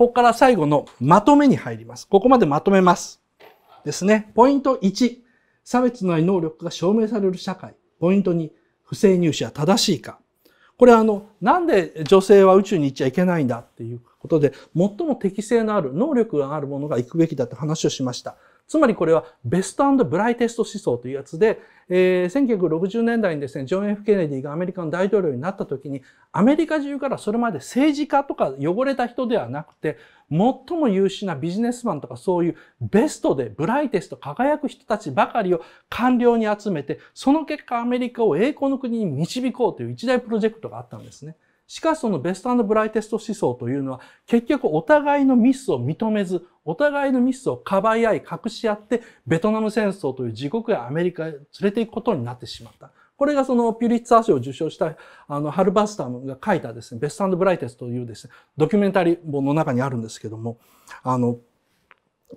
ここから最後のまとめに入ります。ここまでまとめます。ですね。ポイント1、差別のない能力が証明される社会。ポイント2、不正入試は正しいか。これあの、なんで女性は宇宙に行っちゃいけないんだっていうことで、最も適性のある、能力があるものが行くべきだって話をしました。つまりこれはベストブライテスト思想というやつで、えー、1960年代にですね、ジョン・ F・ ケネディがアメリカの大統領になった時に、アメリカ中からそれまで政治家とか汚れた人ではなくて、最も優秀なビジネスマンとかそういうベストでブライテスト輝く人たちばかりを官僚に集めて、その結果アメリカを栄光の国に導こうという一大プロジェクトがあったんですね。しかしそのベストブライテスト思想というのは結局お互いのミスを認めず、お互いのミスをかばい合い、隠し合って、ベトナム戦争という地獄やアメリカへ連れていくことになってしまった。これがそのピュリッツァー賞を受賞した、あの、ハルバスタムが書いたですね、ベストブライテストというですね、ドキュメンタリー本の中にあるんですけども、あの、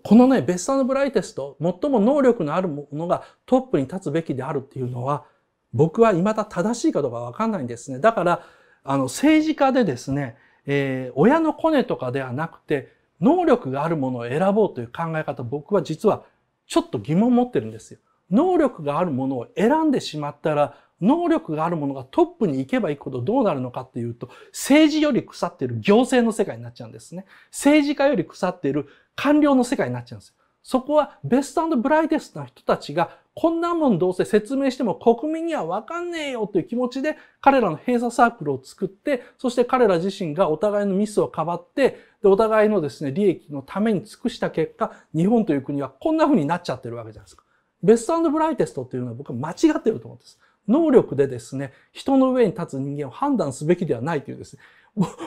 このね、ベストブライテスト、最も能力のあるものがトップに立つべきであるっていうのは、僕は未だ正しいかどうかわかんないんですね。だから、あの、政治家でですね、えー、親のコネとかではなくて、能力があるものを選ぼうという考え方、僕は実はちょっと疑問を持ってるんですよ。能力があるものを選んでしまったら、能力があるものがトップに行けば行くほどどうなるのかっていうと、政治より腐っている行政の世界になっちゃうんですね。政治家より腐っている官僚の世界になっちゃうんですよ。そこはベストブライテストな人たちがこんなもんどうせ説明しても国民にはわかんねえよという気持ちで彼らの閉鎖サークルを作って、そして彼ら自身がお互いのミスをかばって、で、お互いのですね、利益のために尽くした結果、日本という国はこんな風になっちゃってるわけじゃないですか。ベストブライテストっていうのは僕は間違ってると思うんです。能力でですね、人の上に立つ人間を判断すべきではないというですね、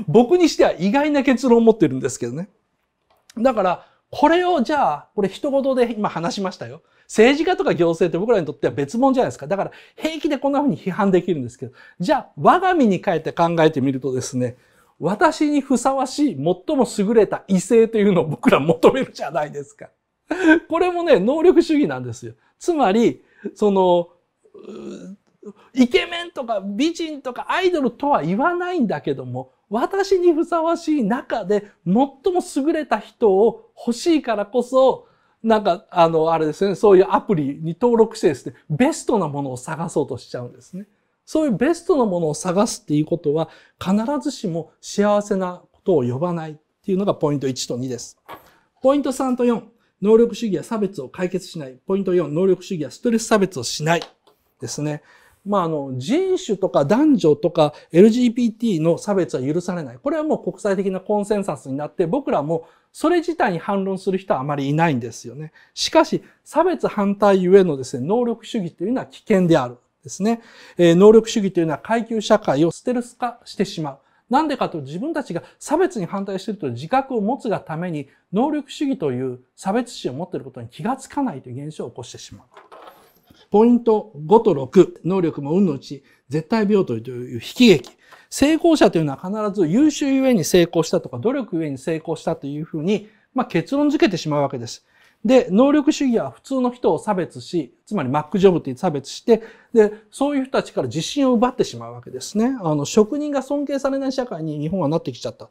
僕にしては意外な結論を持ってるんですけどね。だから、これをじゃあ、これ一言で今話しましたよ。政治家とか行政って僕らにとっては別物じゃないですか。だから平気でこんな風に批判できるんですけど、じゃあ我が身に変えて考えてみるとですね、私にふさわしい最も優れた異性というのを僕ら求めるじゃないですか。これもね、能力主義なんですよ。つまり、その、イケメンとか美人とかアイドルとは言わないんだけども、私にふさわしい中で最も優れた人を欲しいからこそ、なんか、あの、あれですね、そういうアプリに登録してですね、ベストなものを探そうとしちゃうんですね。そういうベストなものを探すっていうことは、必ずしも幸せなことを呼ばないっていうのがポイント1と2です。ポイント3と4、能力主義は差別を解決しない。ポイント4、能力主義はストレス差別をしない。ですね。まあ、あの、人種とか男女とか LGBT の差別は許されない。これはもう国際的なコンセンサスになって、僕らもそれ自体に反論する人はあまりいないんですよね。しかし、差別反対ゆえのですね、能力主義というのは危険である。ですね。えー、能力主義というのは階級社会をステルス化してしまう。なんでかと自分たちが差別に反対しているという自覚を持つがために能力主義という差別視を持っていることに気がつかないという現象を起こしてしまう。ポイント5と6、能力も運のうち、絶対病という悲き劇。成功者というのは必ず優秀ゆえに成功したとか、努力ゆえに成功したというふうに、まあ、結論づけてしまうわけです。で、能力主義は普通の人を差別し、つまりマックジョブって差別して、で、そういう人たちから自信を奪ってしまうわけですね。あの、職人が尊敬されない社会に日本はなってきちゃった。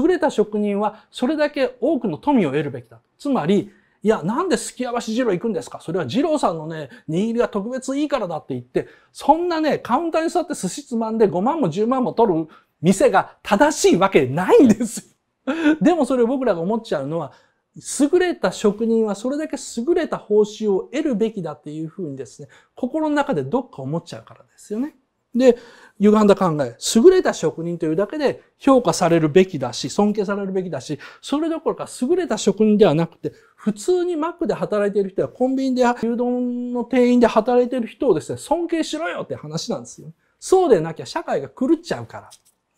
優れた職人はそれだけ多くの富を得るべきだ。つまり、いや、なんですきやし二郎行くんですかそれは二郎さんのね、握りが特別いいからだって言って、そんなね、カウンターに座って寿司つまんで5万も10万も取る店が正しいわけないんですよ。でもそれを僕らが思っちゃうのは、優れた職人はそれだけ優れた報酬を得るべきだっていうふうにですね、心の中でどっか思っちゃうからですよね。で、歪んだ考え、優れた職人というだけで評価されるべきだし、尊敬されるべきだし、それどころか優れた職人ではなくて、普通にマックで働いている人やコンビニで牛丼の店員で働いている人をですね、尊敬しろよって話なんですよ。そうでなきゃ社会が狂っちゃうから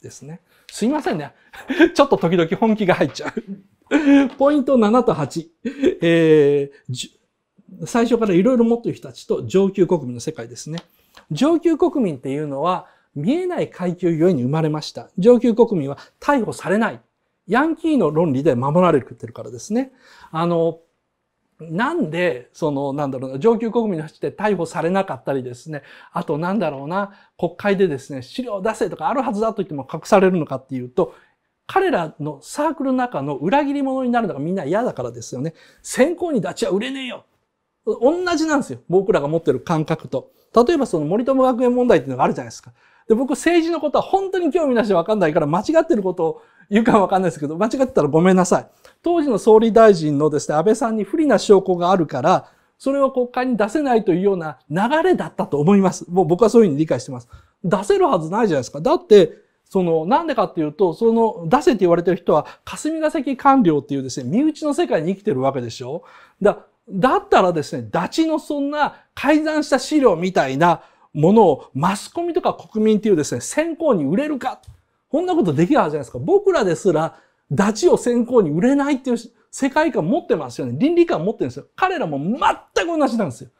ですね。すいませんね。ちょっと時々本気が入っちゃうポイント7と8。えー、最初からいろいろ持っている人たちと上級国民の世界ですね。上級国民っていうのは見えない階級ゆえに生まれました。上級国民は逮捕されない。ヤンキーの論理で守られてるからですね。あの、なんで、その、なんだろうな、上級国民の人って逮捕されなかったりですね、あとなんだろうな、国会でですね、資料を出せとかあるはずだと言っても隠されるのかっていうと、彼らのサークルの中の裏切り者になるのがみんな嫌だからですよね。先行に立ちは売れねえよ同じなんですよ。僕らが持ってる感覚と。例えばその森友学園問題っていうのがあるじゃないですか。で、僕政治のことは本当に興味なしわかんないから間違ってることを言うかわかんないですけど、間違ってたらごめんなさい。当時の総理大臣のですね、安倍さんに不利な証拠があるから、それを国会に出せないというような流れだったと思います。もう僕はそういうふうに理解してます。出せるはずないじゃないですか。だって、その、なんでかっていうと、その、出せって言われてる人は、霞が関官僚っていうですね、身内の世界に生きてるわけでしょ。だだったらですね、ダチのそんな改ざんした資料みたいなものをマスコミとか国民っていうですね、先行に売れるか。こんなことできるはずじゃないですか。僕らですら、ダチを先行に売れないっていう世界観持ってますよね。倫理観持ってるんですよ。彼らも全く同じなんですよ。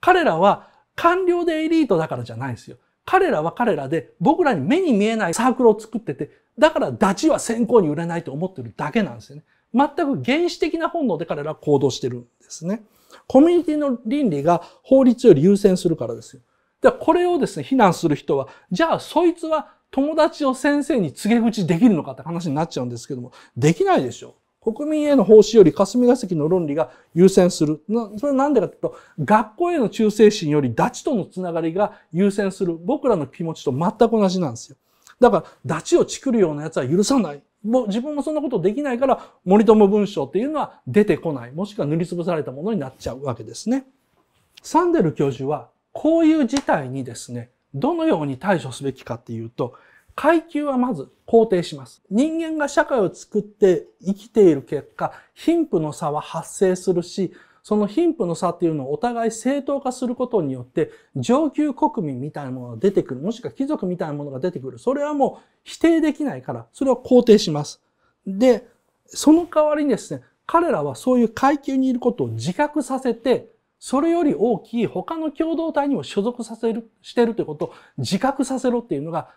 彼らは官僚でエリートだからじゃないんですよ。彼らは彼らで僕らに目に見えないサークルを作ってて、だからダチは先行に売れないと思ってるだけなんですよね。全く原始的な本能で彼らは行動してるですね。コミュニティの倫理が法律より優先するからですよ。で、これをですね、非難する人は、じゃあそいつは友達を先生に告げ口できるのかって話になっちゃうんですけども、できないでしょう。国民への奉仕より霞が関の論理が優先する。それなんでかというと、学校への忠誠心よりダチとのつながりが優先する。僕らの気持ちと全く同じなんですよ。だから、ダチをチクるような奴は許さない。自分もそんなことできないから、森友文章っていうのは出てこない。もしくは塗りつぶされたものになっちゃうわけですね。サンデル教授は、こういう事態にですね、どのように対処すべきかっていうと、階級はまず肯定します。人間が社会を作って生きている結果、貧富の差は発生するし、その貧富の差っていうのをお互い正当化することによって、上級国民みたいなものが出てくる、もしくは貴族みたいなものが出てくる。それはもう否定できないから、それは肯定します。で、その代わりにですね、彼らはそういう階級にいることを自覚させて、それより大きい他の共同体にも所属させる、してるということを自覚させろっていうのが、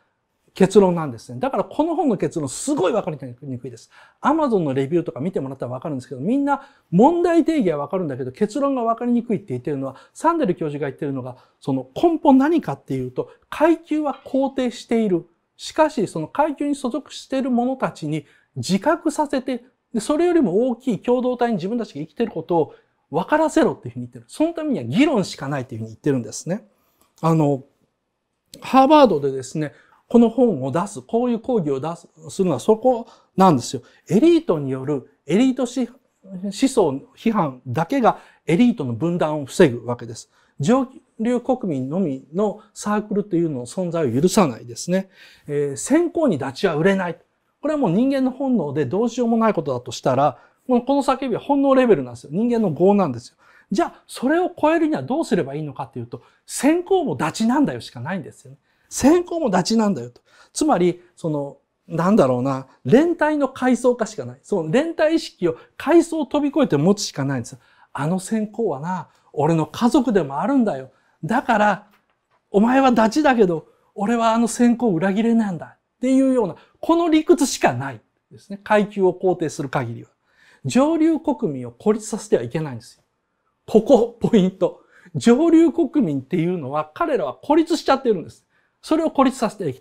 結論なんですね。だからこの本の結論すごい分かりにくいです。アマゾンのレビューとか見てもらったら分かるんですけど、みんな問題定義は分かるんだけど、結論が分かりにくいって言ってるのは、サンデル教授が言ってるのが、その根本何かっていうと、階級は肯定している。しかし、その階級に所属している者たちに自覚させて、でそれよりも大きい共同体に自分たちが生きてることを分からせろっていうふうに言ってる。そのためには議論しかないというふうに言ってるんですね。あの、ハーバードでですね、この本を出す、こういう講義を出す、するのはそこなんですよ。エリートによるエリート思想批判だけがエリートの分断を防ぐわけです。上流国民のみのサークルというのの存在を許さないですね。えー、先行に立ちは売れない。これはもう人間の本能でどうしようもないことだとしたら、この叫びは本能レベルなんですよ。人間の業なんですよ。じゃあ、それを超えるにはどうすればいいのかっていうと、先行も立ちなんだよしかないんですよね。先行もダチなんだよと。つまり、その、なんだろうな、連帯の階層化しかない。その連帯意識を階層を飛び越えて持つしかないんですよ。あの先行はな、俺の家族でもあるんだよ。だから、お前はダチだけど、俺はあの先行裏切れなんだ。っていうような、この理屈しかないですね。階級を肯定する限りは。上流国民を孤立させてはいけないんですよ。ここ、ポイント。上流国民っていうのは、彼らは孤立しちゃってるんです。それを孤立させてはい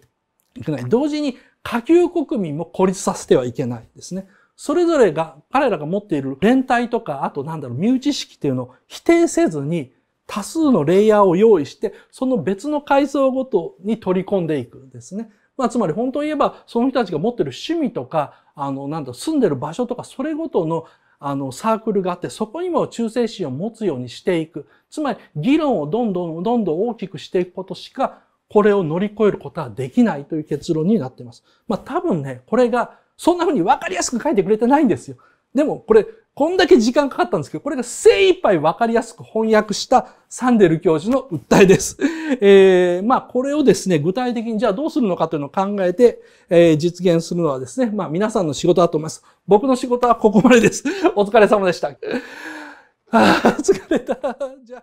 けない。同時に下級国民も孤立させてはいけないですね。それぞれが、彼らが持っている連帯とか、あとなんだろう、身内意識っていうのを否定せずに、多数のレイヤーを用意して、その別の階層ごとに取り込んでいくんですね。まあ、つまり本当に言えば、その人たちが持っている趣味とか、あの、なんだ、住んでる場所とか、それごとの、あの、サークルがあって、そこにも忠誠心を持つようにしていく。つまり、議論をどんどんどんどん大きくしていくことしか、これを乗り越えることはできないという結論になっています。まあ多分ね、これがそんな風に分かりやすく書いてくれてないんですよ。でもこれ、こんだけ時間かかったんですけど、これが精一杯分かりやすく翻訳したサンデル教授の訴えです。えー、まあこれをですね、具体的にじゃあどうするのかというのを考えて、えー、実現するのはですね、まあ皆さんの仕事だと思います。僕の仕事はここまでです。お疲れ様でした。ああ、疲れた。じゃあ。